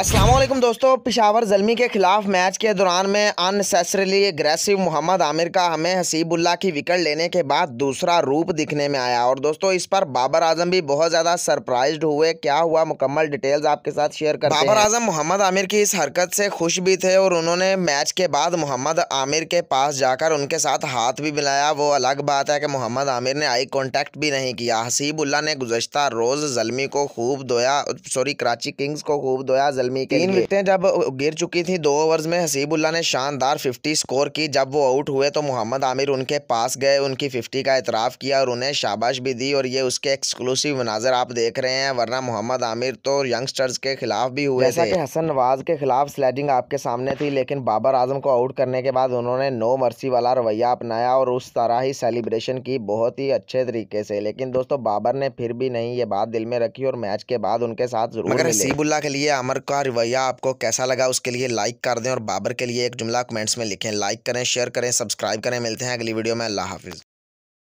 असलम दोस्तों पिशावर जलमी के खिलाफ मैच के दौरान में अनसेसरली एग्रेसिव मोहम्मद आमिर का हमें हसीबुल्ला की विकेट लेने के बाद दूसरा रूप दिखने में आया और दोस्तों इस पर बाबर आजम भी बहुत ज़्यादा सरप्राइज हुए क्या हुआ मुकम्मल डिटेल्स आपके साथ शेयर कर बाबर आजम मोहम्मद आमिर की इस हरकत से खुश भी थे और उन्होंने मैच के बाद मोहम्मद आमिर के पास जाकर उनके साथ हाथ भी मिलाया वो अलग बात है कि मोहम्मद आमिर ने आई कॉन्टैक्ट भी नहीं किया हसीबुल्ला ने गुजशत रोज़ जलमी को खूब धोया सॉरी कराची किंग्स को खूब धोया सलमी के तीन विकेटें जब गिर चुकी थी दो ओवर्स में हसीबुल्ला ने शानदार फिफ्टी स्कोर की जब वो आउट हुए तो मोहम्मद आमिर उनके पास गए उनकी फिफ्टी का एतराफ़ किया और उन्हें शाबाश भी दी और ये उसके एक्सक्लूसिव मनाजर आप देख रहे हैं वरना मोहम्मद आमिर तो यंगस्टर्स के खिलाफ भी हुए जैसा कि हसन नवाज के खिलाफ स्लैडिंग आपके सामने थी लेकिन बाबर आजम को आउट करने के बाद उन्होंने नो मर्सी वाला रवैया अपनाया और उस तरह ही सेलिब्रेशन की बहुत ही अच्छे तरीके से लेकिन दोस्तों बाबर ने फिर भी नहीं ये बात दिल में रखी और मैच के बाद उनके साथ जरूर मगर हसीबुल्ला के लिए अमर का का रवैया आपको कैसा लगा उसके लिए लाइक कर दें और बाबर के लिए एक जुमला कमेंट्स में लिखें लाइक करें शेयर करें सब्सक्राइब करें मिलते हैं अगली वीडियो में अल्लाह हाफिज़